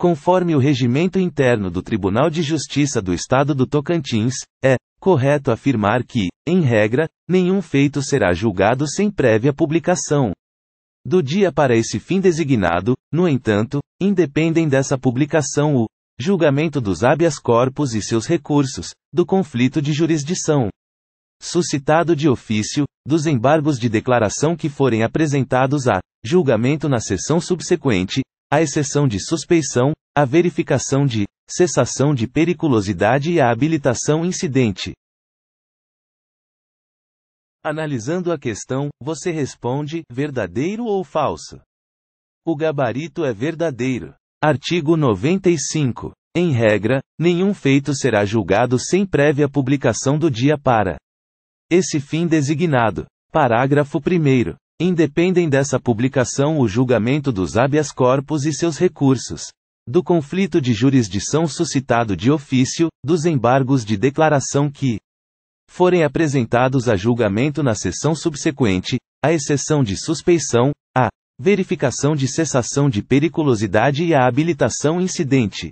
conforme o regimento interno do Tribunal de Justiça do Estado do Tocantins, é correto afirmar que, em regra, nenhum feito será julgado sem prévia publicação. Do dia para esse fim designado, no entanto, independem dessa publicação o julgamento dos habeas corpus e seus recursos, do conflito de jurisdição suscitado de ofício, dos embargos de declaração que forem apresentados a julgamento na sessão subsequente, à exceção de suspeição, a verificação de cessação de periculosidade e a habilitação incidente. Analisando a questão, você responde verdadeiro ou falso? O gabarito é verdadeiro. Artigo 95. Em regra, nenhum feito será julgado sem prévia publicação do dia para esse fim designado. Parágrafo 1. Independem dessa publicação o julgamento dos habeas corpus e seus recursos, do conflito de jurisdição suscitado de ofício, dos embargos de declaração que forem apresentados a julgamento na sessão subsequente, à exceção de suspeição, a verificação de cessação de periculosidade e a habilitação incidente.